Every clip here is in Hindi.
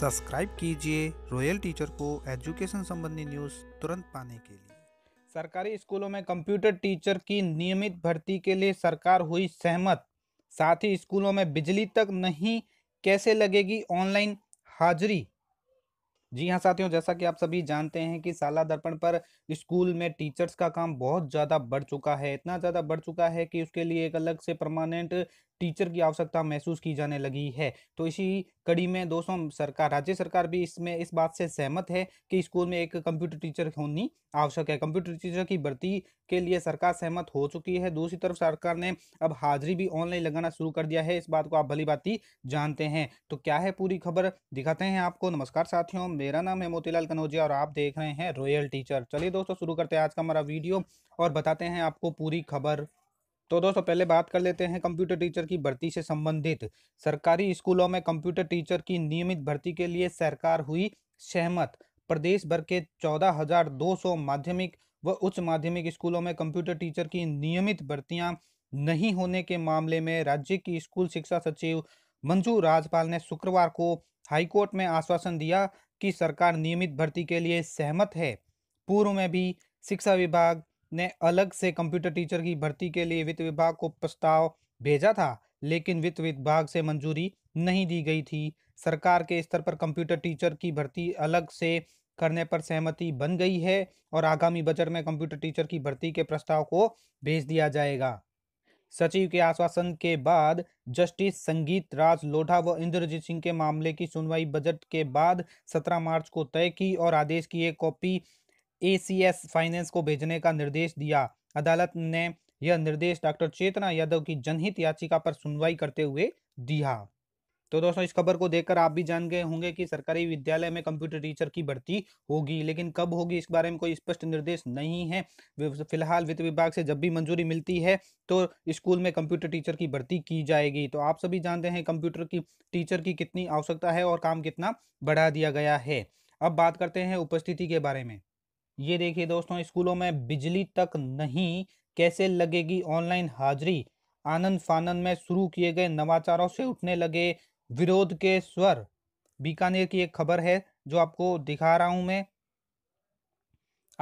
सब्सक्राइब कीजिए रॉयल टीचर को एजुकेशन संबंधी न्यूज़ तुरंत पाने के लिए सरकारी स्कूलों में कंप्यूटर टीचर की नियमित भर्ती के लिए सरकार हुई सहमत साथ ही स्कूलों में बिजली तक नहीं कैसे लगेगी ऑनलाइन हाजिरी जी हाँ साथियों जैसा कि आप सभी जानते हैं कि साला दर्पण पर स्कूल में टीचर्स का काम बहुत ज़्यादा बढ़ चुका है इतना ज़्यादा बढ़ चुका है कि उसके लिए एक अलग से परमानेंट टीचर की आवश्यकता महसूस की जाने लगी है तो इसी कड़ी में दोस्तों सरकार राज्य सरकार भी इसमें इस बात से सहमत है कि स्कूल में एक कंप्यूटर टीचर होनी आवश्यक है कंप्यूटर टीचर की भर्ती के लिए सरकार सहमत हो चुकी है दूसरी तरफ सरकार ने अब हाजिरी भी ऑनलाइन लगाना शुरू कर दिया है इस बात को आप भली बाती जानते हैं तो क्या है पूरी खबर दिखाते हैं आपको नमस्कार साथियों मेरा नाम है मोतीलाल कनौजिया और आप देख रहे हैं रॉयल टीचर चलिए दोस्तों शुरू करते हैं आज का हमारा वीडियो और बताते हैं आपको पूरी खबर तो दोस्तों पहले बात कर लेते हैं कंप्यूटर टीचर की भर्ती से संबंधित सरकारी स्कूलों में कंप्यूटर टीचर की नियमित भर्ती के लिए सरकार हुई सहमत प्रदेश भर के चौदह हजार दो सौ माध्यमिक व उच्च माध्यमिक स्कूलों में कंप्यूटर टीचर की नियमित भर्तियां नहीं होने के मामले में राज्य की स्कूल शिक्षा सचिव मंजू राजपाल ने शुक्रवार को हाईकोर्ट में आश्वासन दिया कि सरकार नियमित भर्ती के लिए सहमत है पूर्व में भी शिक्षा विभाग ने अलग से कंप्यूटर टीचर की भर्ती के लिए वित्त विभाग को प्रस्ताव भेजा था लेकिन वित्त विभाग से मंजूरी नहीं दी गई थी सरकार के स्तर पर कंप्यूटर टीचर की भर्ती अलग से करने पर सहमति बन गई है और आगामी बजट में कंप्यूटर टीचर की भर्ती के प्रस्ताव को भेज दिया जाएगा सचिव के आश्वासन के बाद जस्टिस संगीत राज लोढ़ा व इंद्रजीत सिंह के मामले की सुनवाई बजट के बाद 17 मार्च को तय की और आदेश की एक कॉपी एसीएस फाइनेंस को भेजने का निर्देश दिया अदालत ने यह निर्देश डॉक्टर चेतना यादव की जनहित याचिका पर सुनवाई करते हुए दिया तो दोस्तों इस खबर को देखकर आप भी जान गए होंगे कि सरकारी विद्यालय में कंप्यूटर टीचर की भर्ती होगी लेकिन कब होगी इस बारे में कोई स्पष्ट निर्देश नहीं है फिलहाल वित्त विभाग से जब भी मंजूरी मिलती है तो स्कूल में कंप्यूटर टीचर की भर्ती की जाएगी तो आप सभी जानते हैं कंप्यूटर की टीचर की कितनी आवश्यकता है और काम कितना बढ़ा दिया गया है अब बात करते हैं उपस्थिति के बारे में ये देखिए दोस्तों स्कूलों में बिजली तक नहीं कैसे लगेगी ऑनलाइन हाजिरी आनंद फानंद में शुरू किए गए नवाचारों से उठने लगे विरोध के स्वर बीकानेर की एक खबर है जो आपको दिखा रहा हूं मैं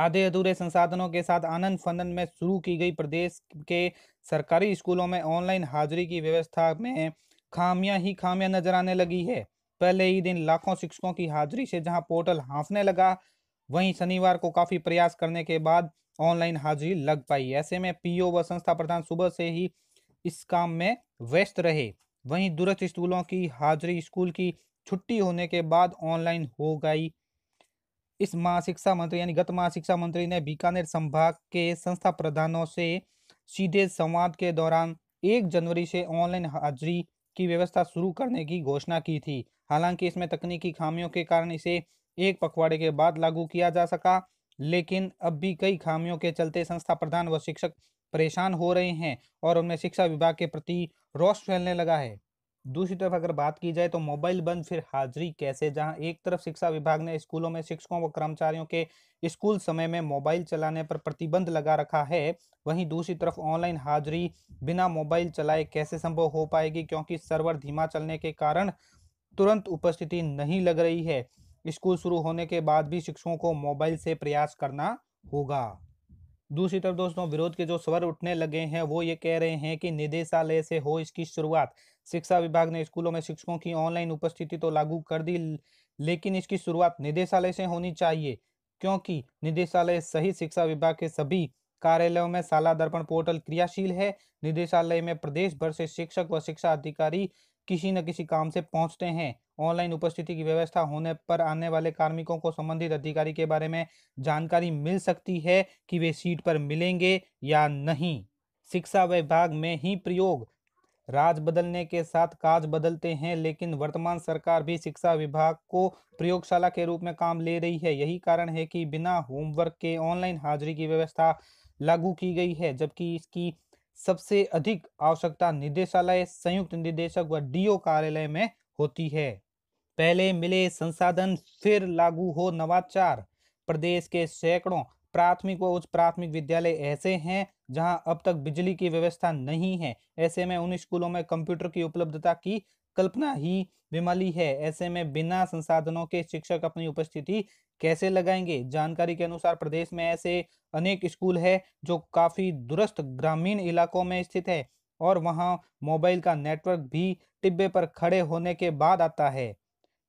आधे अधूरे संसाधनों के साथ आनंद फनन में शुरू की गई प्रदेश के सरकारी स्कूलों में ऑनलाइन हाजिरी की व्यवस्था में खामियां ही खामियां नजर आने लगी है पहले ही दिन लाखों शिक्षकों की हाजिरी से जहां पोर्टल हाँफने लगा वहीं शनिवार को काफी प्रयास करने के बाद ऑनलाइन हाजिरी लग पाई ऐसे में पीओ व संस्था प्रधान सुबह से ही इस काम में व्यस्त रहे वहीं दूरस्थ स्कूलों की हाजिरी स्कूल की छुट्टी होने के बाद ऑनलाइन हो गई इस माह शिक्षा मंत्री यानी गत माह शिक्षा मंत्री ने बीकानेर संभाग के संस्था प्रधानों से सीधे संवाद के दौरान एक जनवरी से ऑनलाइन हाजिरी की व्यवस्था शुरू करने की घोषणा की थी हालांकि इसमें तकनीकी खामियों के कारण इसे एक पखवाड़े के बाद लागू किया जा सका लेकिन अब भी कई खामियों के चलते संस्था प्रधान व शिक्षक परेशान हो रहे हैं और उनमें शिक्षा विभाग के प्रति रोष फैलने लगा है दूसरी तरफ अगर बात की जाए तो मोबाइल बंद फिर हाजिरी कैसे जहां एक तरफ शिक्षा विभाग ने स्कूलों में शिक्षकों व कर्मचारियों के स्कूल समय में मोबाइल चलाने पर प्रतिबंध लगा रखा है वहीं दूसरी तरफ ऑनलाइन हाजिरी बिना मोबाइल चलाए कैसे संभव हो पाएगी क्योंकि सर्वर धीमा चलने के कारण तुरंत उपस्थिति नहीं लग रही है स्कूल शुरू होने के बाद भी शिक्षकों को मोबाइल से प्रयास करना होगा दूसरी तरफ दोस्तों विरोध के जो स्वर उठने लगे हैं वो ये कह रहे हैं कि निदेशालय से हो इसकी शुरुआत शिक्षा विभाग ने स्कूलों में शिक्षकों की ऑनलाइन उपस्थिति तो लागू कर दी लेकिन इसकी शुरुआत निदेशालय से होनी चाहिए क्योंकि निदेशालय सहित शिक्षा विभाग के सभी कार्यालयों में शाला दर्पण पोर्टल क्रियाशील है निदेशालय में प्रदेश भर से शिक्षक व शिक्षा अधिकारी किसी न किसी काम से पहुंचते हैं ऑनलाइन उपस्थिति की व्यवस्था होने पर आने वाले कार्मिकों को संबंधित अधिकारी के बारे में जानकारी मिल सकती है कि वे सीट पर मिलेंगे या नहीं शिक्षा विभाग में ही प्रयोग राज बदलने के साथ काज बदलते हैं लेकिन वर्तमान सरकार भी शिक्षा विभाग को प्रयोगशाला के रूप में काम ले रही है यही कारण है कि बिना होमवर्क के ऑनलाइन हाजिरी की व्यवस्था लागू की गई है जबकि इसकी सबसे अधिक आवश्यकता निदेशालय संयुक्त निदेशक व डीओ कार्यालय में होती है पहले मिले संसाधन फिर लागू हो नवाचार प्रदेश के सैकड़ों प्राथमिक व उच्च प्राथमिक विद्यालय ऐसे हैं जहां अब तक बिजली की व्यवस्था नहीं है ऐसे में उन स्कूलों में कंप्यूटर की उपलब्धता की कल्पना ही विमली है ऐसे में बिना संसाधनों के शिक्षक अपनी उपस्थिति कैसे लगाएंगे जानकारी के अनुसार प्रदेश में ऐसे अनेक स्कूल है जो काफी दुरस्त ग्रामीण इलाकों में स्थित है और वहाँ मोबाइल का नेटवर्क भी टिब्बे पर खड़े होने के बाद आता है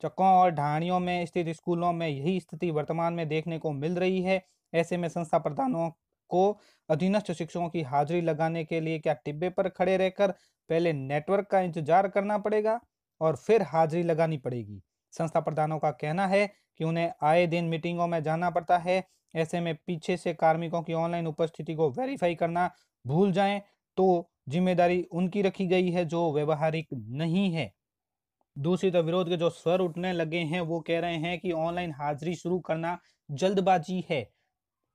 चक्कों और ढाणियों में स्थित स्कूलों में यही स्थिति वर्तमान में देखने को मिल रही है ऐसे में संस्था प्रधानों को अधीनस्थ शिक्षकों की हाजिरी लगाने के लिए क्या टिब्बे पर खड़े रहकर पहले नेटवर्क का इंतजार करना पड़ेगा और फिर हाजिरी लगानी पड़ेगी संस्था प्रधानों का कहना है कि उन्हें आए दिन मीटिंगों में जाना पड़ता है ऐसे में पीछे से कार्मिकों की ऑनलाइन उपस्थिति को वेरीफाई करना भूल जाएं तो जिम्मेदारी उनकी रखी गई है जो व्यवहारिक नहीं है दूसरी तरफ विरोध के जो स्वर उठने लगे हैं वो कह रहे हैं कि ऑनलाइन हाजिरी शुरू करना जल्दबाजी है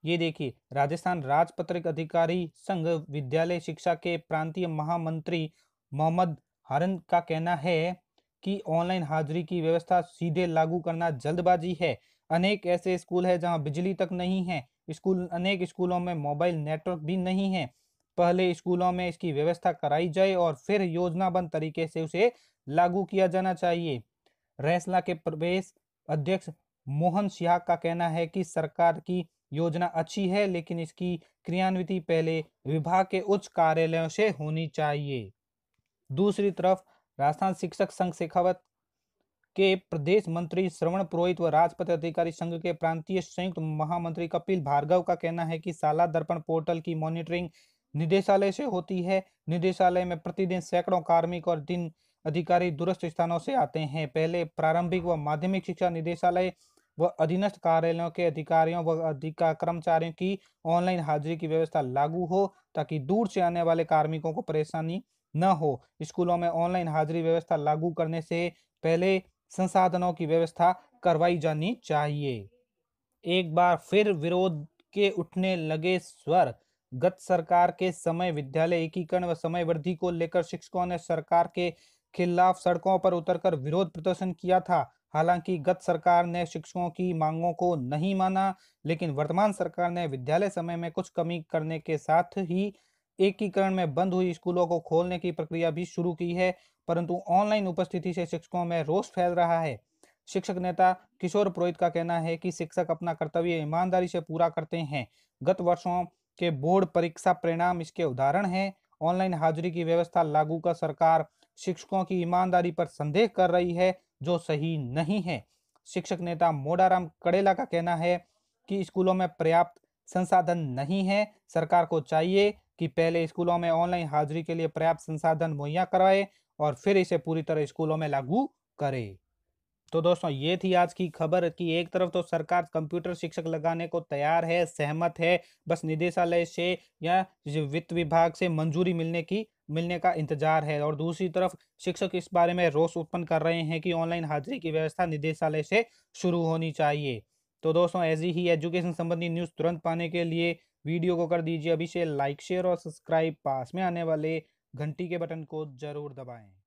ये देखिए राजस्थान राजपत्रिक अधिकारी संघ विद्यालय शिक्षा के प्रांतीय महामंत्री मोहम्मद हरन का कहना है कि ऑनलाइन हाजिरी की व्यवस्था सीधे लागू करना जल्दबाजी है अनेक ऐसे स्कूल है जहां बिजली तक नहीं है स्कूल अनेक स्कूलों में मोबाइल नेटवर्क भी नहीं है पहले स्कूलों में इसकी व्यवस्था कराई जाए और फिर योजनाबद्ध तरीके से उसे लागू किया जाना चाहिए रैसला के प्रवेश अध्यक्ष मोहन सिहाग का कहना है कि सरकार की योजना अच्छी है लेकिन इसकी क्रियान्विति पहले विभाग के उच्च कार्यालयों से होनी चाहिए दूसरी तरफ राजस्थान शिक्षक संघ शेखावत के प्रदेश मंत्री श्रवण पुरोहित व राजपथ अधिकारी संघ के प्रांतीय संयुक्त महामंत्री कपिल भार्गव का कहना है कि साला दर्पण पोर्टल की मॉनिटरिंग निदेशालय से होती है निदेशालय में प्रतिदिन सैकड़ों कार्मिक और दिन अधिकारी दूरस्थ स्थानों से आते हैं पहले प्रारंभिक व माध्यमिक शिक्षा निदेशालय व अधीनस्थ कार्यालयों के अधिकारियों व अधिकार कर्मचारियों की ऑनलाइन हाजिरी की व्यवस्था लागू हो ताकि दूर से आने वाले कार्मिकों को परेशानी न हो स्कूलों में ऑनलाइन हाजिरी व्यवस्था लागू करने से पहले संसाधनों की व्यवस्था करवाई जानी चाहिए एक बार फिर विरोध के उठने लगे स्वर गत सरकार के समय विद्यालय एकीकरण व समय वृद्धि को लेकर शिक्षकों ने सरकार के खिलाफ सड़कों पर उतरकर विरोध प्रदर्शन किया था हालांकि गत सरकार ने शिक्षकों की मांगों को नहीं माना लेकिन वर्तमान सरकार ने विद्यालय समय में कुछ कमी करने के साथ ही एकीकरण में बंद हुई स्कूलों को खोलने की प्रक्रिया भी शुरू की है परंतु ऑनलाइन उपस्थिति से शिक्षकों में रोष फैल रहा है शिक्षक नेता किशोर पुरोहित का कहना है कि शिक्षक अपना कर्तव्य ईमानदारी से पूरा करते हैं गत वर्षों के बोर्ड परीक्षा परिणाम इसके उदाहरण हैं ऑनलाइन हाजिरी की व्यवस्था लागू कर सरकार शिक्षकों की ईमानदारी पर संदेह कर रही है जो सही नहीं है शिक्षक नेता मोडाराम कड़ेला का कहना है कि स्कूलों में पर्याप्त संसाधन नहीं है सरकार को चाहिए कि पहले स्कूलों में ऑनलाइन हाजिरी के लिए पर्याप्त संसाधन मुहैया करवाए और फिर इसे पूरी तरह स्कूलों में लागू करे तो दोस्तों ये थी आज की खबर कि एक तरफ तो सरकार कंप्यूटर शिक्षक लगाने को तैयार है सहमत है बस निदेशालय से या वित्त विभाग से मंजूरी मिलने की मिलने का इंतजार है और दूसरी तरफ शिक्षक इस बारे में रोष उत्पन्न कर रहे हैं कि ऑनलाइन हाजिरी की व्यवस्था निदेशालय से शुरू होनी चाहिए तो दोस्तों ऐसी ही एजुकेशन संबंधी न्यूज़ तुरंत पाने के लिए वीडियो को कर दीजिए अभी से लाइक शेयर और सब्सक्राइब पास में आने वाले घंटी के बटन को जरूर दबाएं